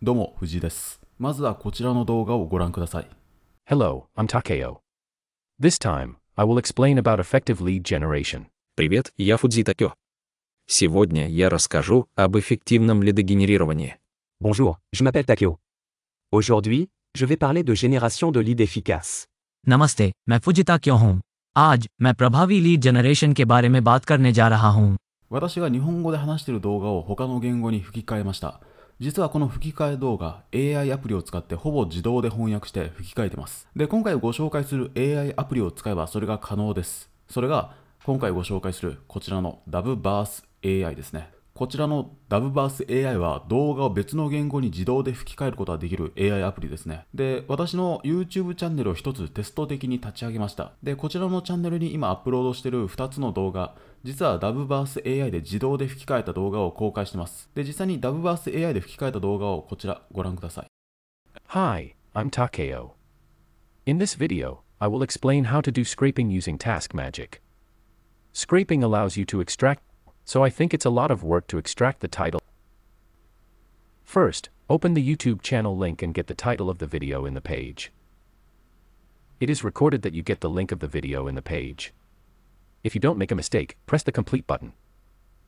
どうも、藤井です。まずはこちらの動画をご覧ください。Hello, I'm Takeo. This time, I will explain about effective lead generation. Привет, я Фудзи Такё. Сегодня я расскажу об эффективном лидогенерировании. Bonjour, je m'appelle Takeo. Aujourd'hui, je vais parler de génération de lead efficace. n a a m नमस्ते मैं फुजिता क्यों हूँ आज मैं प्रभावी lead generation के बारे में बात करने जा रहा हूँ 私が日本語で話している動画を他の言語に吹き替えました。実はこの吹き替え動画、AI アプリを使ってほぼ自動で翻訳して吹き替えてます。で、今回ご紹介する AI アプリを使えばそれが可能です。それが、今回ご紹介するこちらのダブバース AI ですね。こちらのダブバース AI は動画を別の言語に自動で吹き替えることができる AI アプリですね。で、私の YouTube チャンネルを一つテスト的に立ち上げました。で、こちらのチャンネルに今アップロードしてる2つの動画、実はダブバース AI で自動で吹き替えた動画を公開してます。で、実際にダブバース AI で吹き替えた動画をこちらご覧ください。Hi, I'm Takeo. In this video, I will explain how to do scraping using Task Magic. Scraping allows you to extract, so I think it's a lot of work to extract the title. First, open the YouTube channel link and get the title of the video in the page. It is recorded that you get the link of the video in the page. If you don't make a mistake, press the complete button.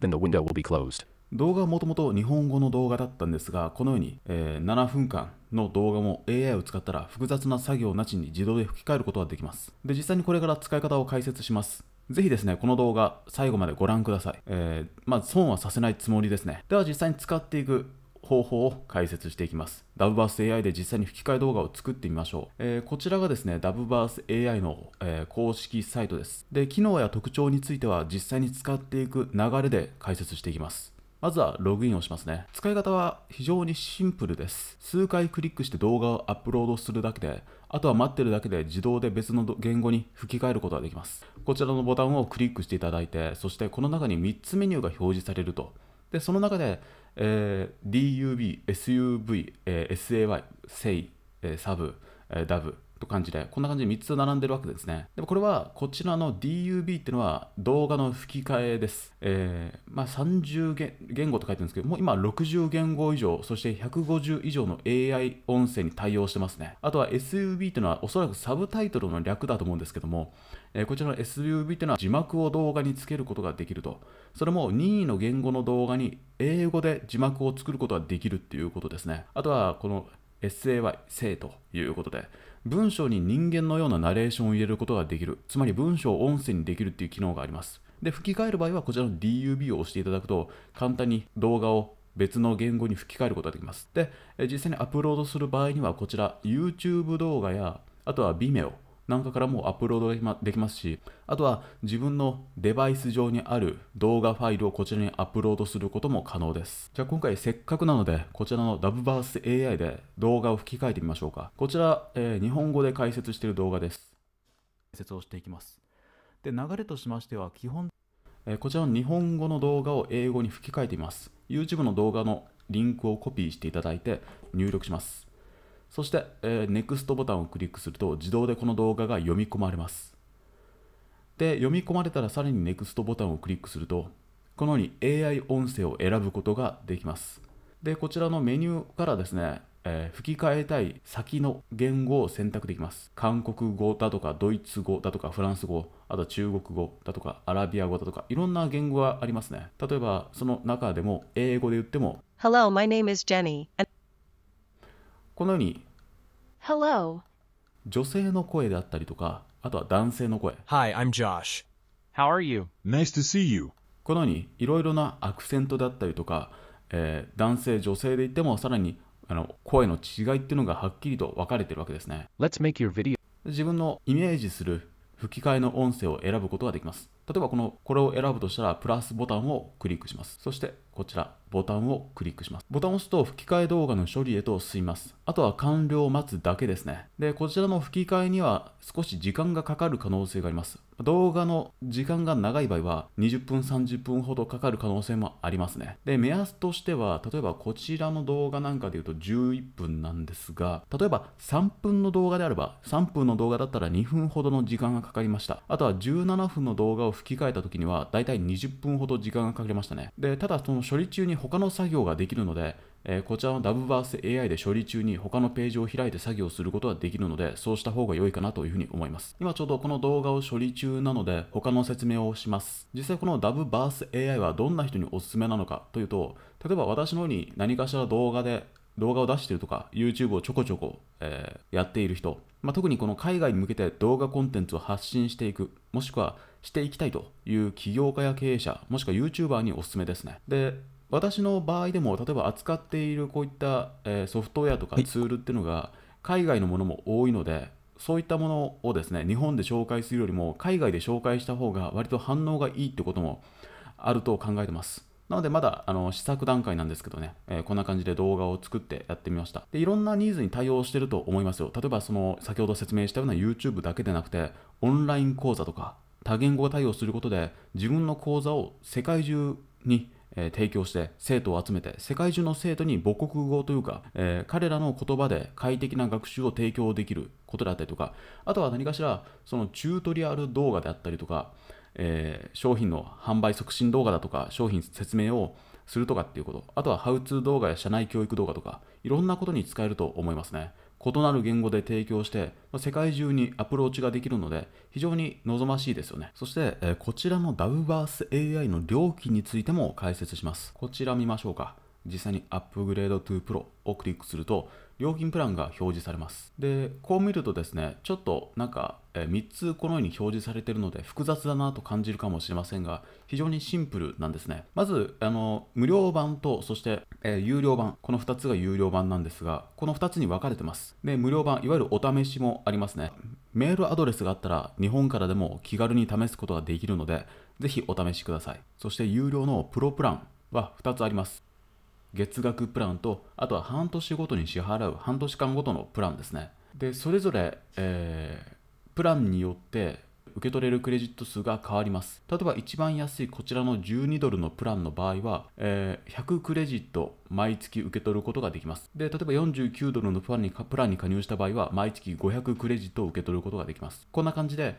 Then the window will be closed. 動画はもともと日本語の動画だったんですが、このように、えー、7分間の動画も AI を使ったら複雑な作業なしに自動で吹き替えることができます。で、実際にこれから使い方を解説します。ぜひですね、この動画最後までご覧ください。えー、まあ損はさせないつもりですね。では実際に使っていく方法を解説していきます。ダブバース AI で実際に吹き替え動画を作ってみましょう。えー、こちらがですね、ダブバース AI の、えー、公式サイトです。で、機能や特徴については実際に使っていく流れで解説していきます。まずはログインをしますね。使い方は非常にシンプルです。数回クリックして動画をアップロードするだけで、あとは待ってるだけで自動で別の言語に吹き替えることができます。こちらのボタンをクリックしていただいて、そしてこの中に3つメニューが表示されると。で、その中でえー、DUB、SUV、えー、SAY、SAY、えー、サブ、えー、ダブ、と感じで、こんな感じで3つ並んでるわけですね。でもこれは、こちらの DUB っていうのは動画の吹き替えです。えー、まあ30言言語と書いてるんですけど、もう今60言語以上、そして150以上の AI 音声に対応してますね。あとは SUB っていうのはおそらくサブタイトルの略だと思うんですけども、えー、こちらの SUB っていうのは字幕を動画につけることができると。それも任意の言語の動画に英語で字幕を作ることができるっていうことですね。あとは、この SA は生ということで、文章に人間のようなナレーションを入れることができるつまり文章を音声にできるっていう機能がありますで吹き替える場合はこちらの DUB を押していただくと簡単に動画を別の言語に吹き替えることができますで実際にアップロードする場合にはこちら YouTube 動画やあとは Vimeo なんかからもアップロードできますし、あとは自分のデバイス上にある動画ファイルをこちらにアップロードすることも可能です。じゃあ今回せっかくなので、こちらのダブバース AI で動画を吹き替えてみましょうか。こちら、えー、日本語で解説している動画です。解説をしていきます。で、流れとしましては基本、えー、こちらの日本語の動画を英語に吹き替えています。YouTube の動画のリンクをコピーしていただいて入力します。そして、えー、ストボタンをクリックすると自動でこの動画が読み込まれます。で、読み込まれたらさらにネクストボタンをクリックすると、このように AI 音声を選ぶことができます。で、こちらのメニューからですね、えー、吹き替えたい先の言語を選択できます。韓国語だとか、ドイツ語だとか、フランス語、あとは中国語だとか、アラビア語だとか、いろんな言語がありますね。例えば、その中でも英語で言っても、Hello, my name is Jenny. このように Hello 女性の声であったりとかあとは男性の声 Hi, I'm Josh How are you? Nice to see you このようにいろいろなアクセントだったりとか、えー、男性女性で言ってもさらにあの声の違いっていうのがはっきりと分かれてるわけですね自分のイメージする吹き替えの音声を選ぶことができます例えばこの、これを選ぶとしたら、プラスボタンをクリックします。そして、こちら、ボタンをクリックします。ボタンを押すと吹き替え動画の処理へと進みます。あとは完了を待つだけですね。で、こちらの吹き替えには少し時間がかかる可能性があります。動画の時間が長い場合は20分30分ほどかかる可能性もありますね。で、目安としては、例えばこちらの動画なんかで言うと11分なんですが、例えば3分の動画であれば、3分の動画だったら2分ほどの時間がかかりました。あとは17分の動画を吹き替えた時にはだ体20分ほど時間がかけましたね。で、ただその処理中に他の作業ができるので、えー、こちらのダブバース AI で処理中に他のページを開いて作業することができるので、そうした方が良いかなというふうに思います。今ちょうどこの動画を処理中なので、他の説明をします。実際このダブバース AI はどんな人におすすめなのかというと、例えば私のように何かしら動画で動画を出してるとか、YouTube をちょこちょこ、えー、やっている人、まあ、特にこの海外に向けて動画コンテンツを発信していく、もしくはしていきたいという起業家や経営者、もしくは YouTuber におすすめですね。で、私の場合でも、例えば扱っているこういった、えソフトウェアとかツールっていうのが、海外のものも多いので、そういったものをですね、日本で紹介するよりも、海外で紹介した方が割と反応がいいってこともあると考えてます。なのでまだあの試作段階なんですけどね、えー、こんな感じで動画を作ってやってみました。で、いろんなニーズに対応してると思いますよ。例えばその先ほど説明したような YouTube だけでなくて、オンライン講座とか、多言語対応することで自分の講座を世界中にえ提供して生徒を集めて世界中の生徒に母国語というか、えー、彼らの言葉で快適な学習を提供できることであったりとかあとは何かしらそのチュートリアル動画であったりとか、えー、商品の販売促進動画だとか商品説明をするとかっていうことあとはハウツー動画や社内教育動画とかいろんなことに使えると思いますね異なる言語で提供して、ま世界中にアプローチができるので、非常に望ましいですよね。そして、えこちらのダウバース AI の料金についても解説します。こちら見ましょうか。実際にアップグレード2 Pro をクリックすると、料金プランが表示されます。で、こう見るとですね、ちょっとなんか、え3つこのように表示されているので複雑だなと感じるかもしれませんが、非常にシンプルなんですね。まず、あの、無料版と、そして、え有料版、この2つが有料版なんですが、この2つに分かれてます。で、無料版、いわゆるお試しもありますね。メールアドレスがあったら、日本からでも気軽に試すことができるので、ぜひお試しください。そして、有料のプロプランは2つあります。月額プランと、あとは半年ごとに支払う半年間ごとのプランですね。で、それぞれ、えー、プランによって受け取れるクレジット数が変わります。例えば一番安いこちらの12ドルのプランの場合は、えー、100クレジット毎月受け取ることができます。で、例えば49ドルのプランに加入した場合は、毎月500クレジットを受け取ることができます。こんな感じで、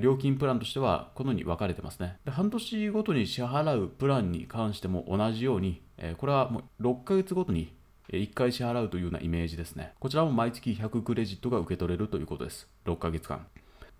料金プランとしてはこのように分かれてますね。で半年ごとに支払うプランに関しても同じように、これはもう6ヶ月ごとに1回支払うというようなイメージですね。こちらも毎月100クレジットが受け取れるということです。6ヶ月間。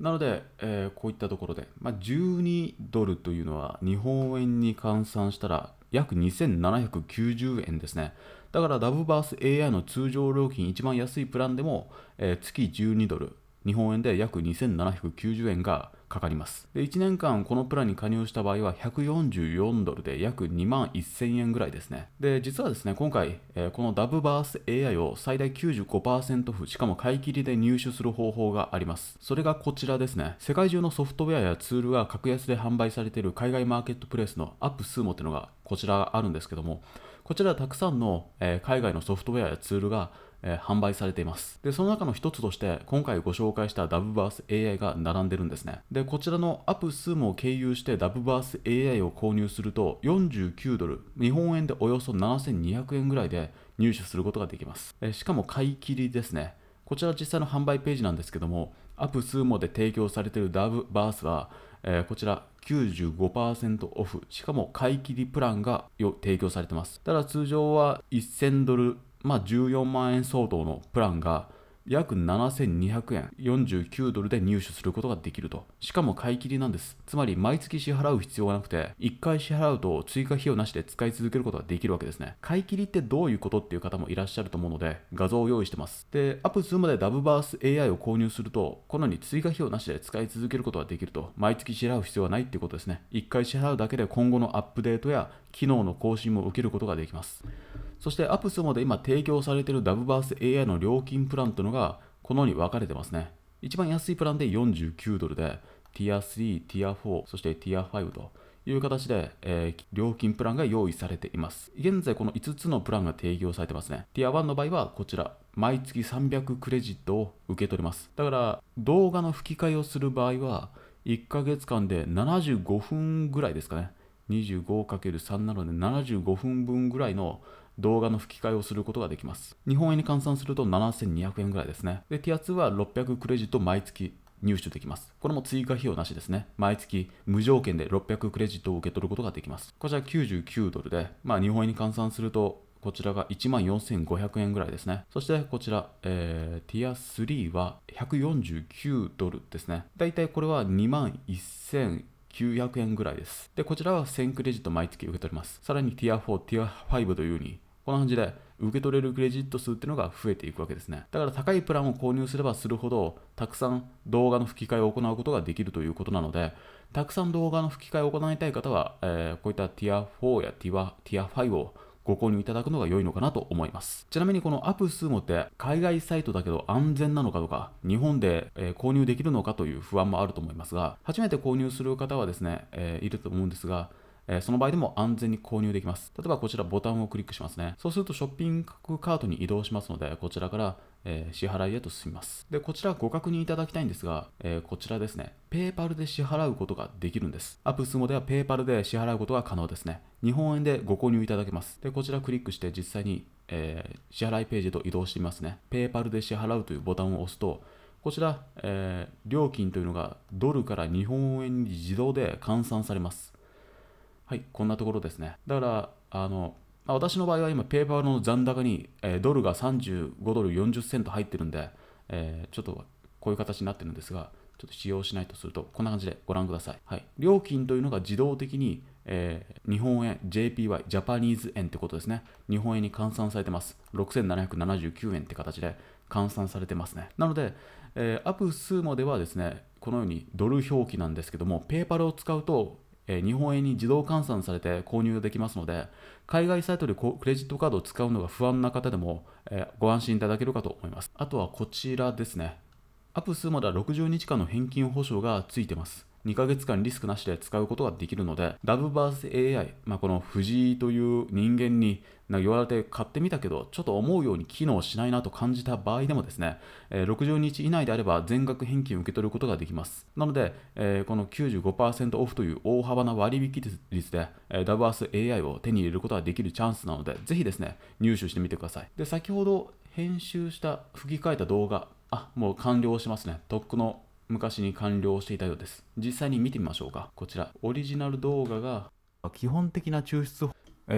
なので、えこういったところで、ま12ドルというのは日本円に換算したら約2790円ですね。だからダブバース AI の通常料金一番安いプランでも、え月12ドル、日本円で約2790円がかかります。で、1年間このプランに加入した場合は144ドルで約2万1000円ぐらいですね。で、実はですね、今回、えー、このダブバース AI を最大95%オフ、しかも買い切りで入手する方法があります。それがこちらですね。世界中のソフトウェアやツールが格安で販売されている海外マーケットプレイスのアップスーモっていうのがこちらあるんですけども、こちらたくさんの、えー、海外のソフトウェアやツールがえー、販売されています。で、その中の一つとして、今回ご紹介したダブバース AI が並んでるんですね。で、こちらのアップスームを経由してダブバース AI を購入すると、49ドル、日本円でおよそ7200円ぐらいで入手することができます。えー、しかも買い切りですね。こちら実際の販売ページなんですけども、アップスーモで提供されているダブバースは、えー、こちら95%オフ、しかも買い切りプランが提供されてます。ただ通常は1000ドルまあ、14万円相当のプランが約7200円49ドルで入手することができるとしかも買い切りなんですつまり毎月支払う必要がなくて1回支払うと追加費用なしで使い続けることができるわけですね買い切りってどういうことっていう方もいらっしゃると思うので画像を用意してますでアップ2までダブバース AI を購入するとこのように追加費用なしで使い続けることができると毎月支払う必要はないっていうことですね1回支払うだけで今後のアップデートや機能の更新も受けることができますそしてアプスモで今提供されているダブバース AI の料金プランというのがこのように分かれてますね。一番安いプランで49ドルで、ティア3、ティア4、そしてティア5という形で、えー、料金プランが用意されています。現在この5つのプランが提供されてますね。ティア1の場合はこちら、毎月300クレジットを受け取ります。だから動画の吹き替えをする場合は、1ヶ月間で75分ぐらいですかね。25×3 なので75分分ぐらいの動画の吹き替えをすることができます。日本円に換算すると7200円ぐらいですね。で、ティア2は600クレジット毎月入手できます。これも追加費用なしですね。毎月無条件で600クレジットを受け取ることができます。こちら99ドルで、まあ日本円に換算するとこちらが14,500円ぐらいですね。そしてこちら、えー、ティア3は149ドルですね。だいたいこれは21,000 900円ぐらいです。で、こちらは1000クレジット毎月受け取ります。さらにティア4、ティア5というようにこんな感じで受け取れるクレジット数っていうのが増えていくわけですね。だから高いプランを購入すればするほど、たくさん動画の吹き替えを行うことができるということなので、たくさん動画の吹き替えを行いたい方は、えー、こういったティア4やティアティア5をご購入いただくのが良いのかなと思います。ちなみにこのアプスーモって海外サイトだけど安全なのかとか、日本で、え購入できるのかという不安もあると思いますが、初めて購入する方はですね、えー、いると思うんですが、えその場合でも安全に購入できます。例えばこちらボタンをクリックしますね。そうするとショッピングカートに移動しますので、こちらから、え支払いへと進みます。で、こちらご確認いただきたいんですが、えこちらですね、PayPal で支払うことができるんです。アップスモでは PayPal で支払うことが可能ですね。日本円でご購入いただけます。で、こちらクリックして実際に、えー、支払いページへと移動してみますね。PayPal で支払うというボタンを押すと、こちら、えー、料金というのがドルから日本円に自動で換算されます。はい、こんなところですね。だから、あの、ま私の場合は今、ペーパーの残高に、えー、ドルが35ドル40セント入ってるんで、えー、ちょっとこういう形になってるんですが、ちょっと使用しないとすると、こんな感じでご覧ください。はい、料金というのが自動的に、えー、日本円 JPY、ジャパニーズ円ってことですね。日本円に換算されてます。6779円って形で換算されてますね。なので、えー、アップスまではですね、このようにドル表記なんですけども、ペーパルを使うと、え日本円に自動換算されて購入できますので、海外サイトでクレジットカードを使うのが不安な方でも、えご安心いただけるかと思います。あとはこちらですね。アップするまでは60日間の返金保証がついてます。2ヶ月間リスクなしで使うことができるので、ダブバース AI、まあ、この藤井という人間に言われて買ってみたけど、ちょっと思うように機能しないなと感じた場合でもですね、60日以内であれば全額返金を受け取ることができます。なので、この95%オフという大幅な割引率で、ダブバース AI を手に入れることができるチャンスなので、ぜひですね、入手してみてください。で、先ほど編集した、吹き替えた動画、あ、もう完了しますね。とっくの昔に完了していたようです。実際に見てみましょうか。こちら、オリジナル動画が基本的な抽出、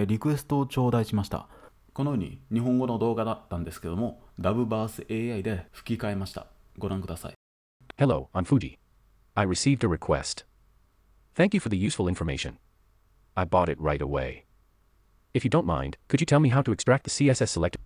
リクエストを頂戴しました。このように日本語の動画だったんですけども、ダブバース AI で吹き替えました。ご覧ください。Hello, I'm Fuji. I received a request. Thank you for the useful information. I bought it right away. If you don't mind, could you tell me how to extract the CSS select?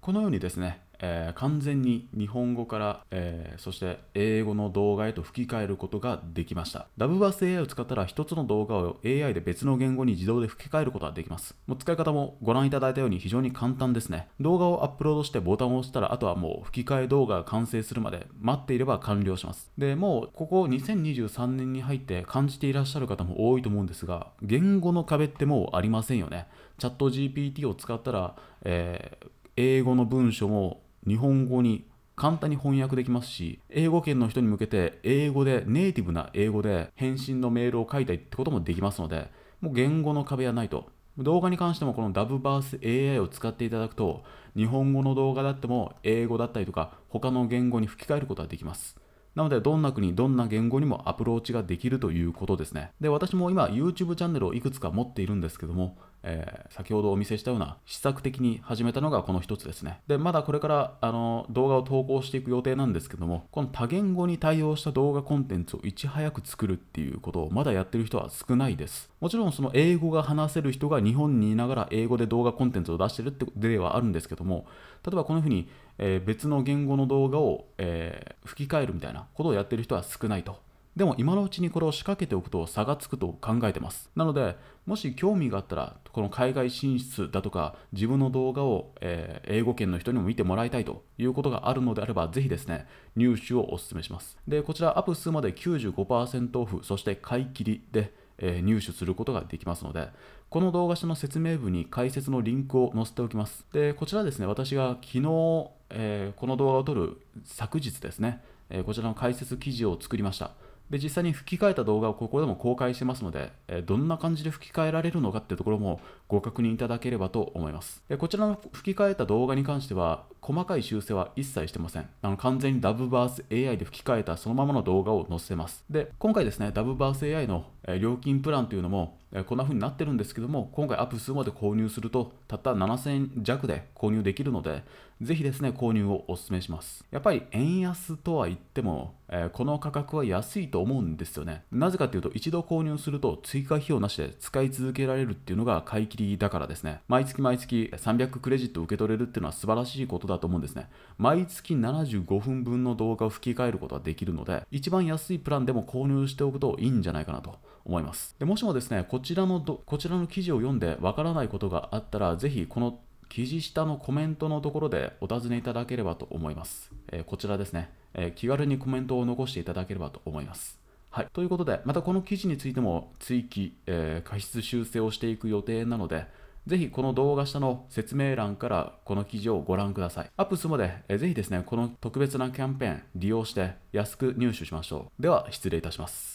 このようにですね、えー、完全に日本語から、えー、そして英語の動画へと吹き替えることができました。ダブバス AI を使ったら一つの動画を AI で別の言語に自動で吹き替えることができます。もう使い方もご覧いただいたように非常に簡単ですね。動画をアップロードしてボタンを押したら、あとはもう吹き替え動画が完成するまで待っていれば完了します。で、もうここ2023年に入って感じていらっしゃる方も多いと思うんですが、言語の壁ってもうありませんよね。チャット GPT を使ったら、えー、英語の文章も日本語に簡単に翻訳できますし、英語圏の人に向けて英語で、ネイティブな英語で返信のメールを書いたりってこともできますので、もう言語の壁はないと。動画に関してもこのダブバース AI を使っていただくと、日本語の動画だっても英語だったりとか他の言語に吹き替えることができます。なので、どんな国、どんな言語にもアプローチができるということですね。で、私も今、YouTube チャンネルをいくつか持っているんですけども、えー、先ほどお見せしたような試作的に始めたのがこの一つですね。で、まだこれからあの動画を投稿していく予定なんですけども、この多言語に対応した動画コンテンツをいち早く作るっていうことをまだやってる人は少ないです。もちろんその英語が話せる人が日本にいながら英語で動画コンテンツを出してるって例はあるんですけども、例えばこのふうに、えー、別の言語の動画を、えー、吹き替えるみたいなことをやってる人は少ないと。でも今のうちにこれを仕掛けておくと差がつくと考えてます。なので、もし興味があったら、この海外進出だとか、自分の動画を、えー、英語圏の人にも見てもらいたいということがあるのであれば、ぜひですね、入手をお勧めします。で、こちらアップ数まで95%オフ、そして買い切りで、えー、入手することができますので、この動画下の説明文に解説のリンクを載せておきます。で、こちらですね、私が昨日、えー、この動画を撮る昨日ですね、えこちらの解説記事を作りました。で実際に吹き替えた動画をここでも公開してますので、えどんな感じで吹き替えられるのかっていうところもご確認いただければと思います。でこちらの吹き替えた動画に関しては、細かい修正は一切してません。あの完全にダブバース AI で吹き替えたそのままの動画を載せます。で、今回ですね、ダブバース AI の料金プランというのもこんな風になってるんですけども今回アップ数まで購入するとたった7000円弱で購入できるのでぜひですね購入をお勧めしますやっぱり円安とは言ってもこの価格は安いと思うんですよねなぜかというと一度購入すると追加費用なしで使い続けられるっていうのが買い切りだからですね毎月毎月300クレジット受け取れるっていうのは素晴らしいことだと思うんですね毎月75分分の動画を吹き替えることができるので一番安いプランでも購入しておくといいんじゃないかなと思います。でもしもですね、こちらのど、こちらの記事を読んでわからないことがあったら、ぜひこの記事下のコメントのところでお尋ねいただければと思います。えー、こちらですね、えー、気軽にコメントを残していただければと思います。はい、ということで、またこの記事についても追記、えー、過失修正をしていく予定なので、ぜひこの動画下の説明欄からこの記事をご覧ください。アップスまで、えぜひですね、この特別なキャンペーン利用して安く入手しましょう。では、失礼いたします。